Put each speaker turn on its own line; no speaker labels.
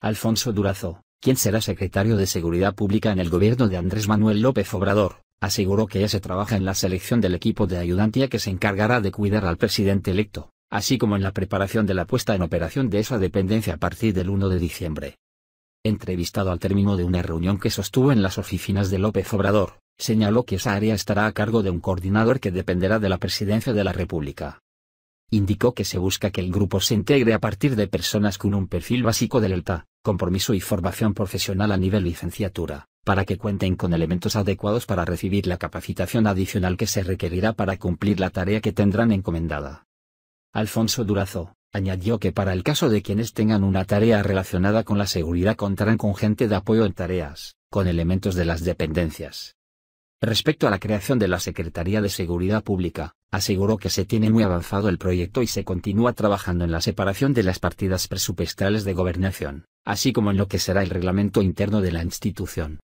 Alfonso Durazo, quien será secretario de Seguridad Pública en el gobierno de Andrés Manuel López Obrador, aseguró que ya se trabaja en la selección del equipo de ayudantía que se encargará de cuidar al presidente electo, así como en la preparación de la puesta en operación de esa dependencia a partir del 1 de diciembre. Entrevistado al término de una reunión que sostuvo en las oficinas de López Obrador, señaló que esa área estará a cargo de un coordinador que dependerá de la Presidencia de la República. Indicó que se busca que el grupo se integre a partir de personas con un perfil básico del ELTA, compromiso y formación profesional a nivel licenciatura, para que cuenten con elementos adecuados para recibir la capacitación adicional que se requerirá para cumplir la tarea que tendrán encomendada. Alfonso Durazo, añadió que para el caso de quienes tengan una tarea relacionada con la seguridad contarán con gente de apoyo en tareas, con elementos de las dependencias. Respecto a la creación de la Secretaría de Seguridad Pública, aseguró que se tiene muy avanzado el proyecto y se continúa trabajando en la separación de las partidas presupuestales de gobernación, así como en lo que será el reglamento interno de la institución.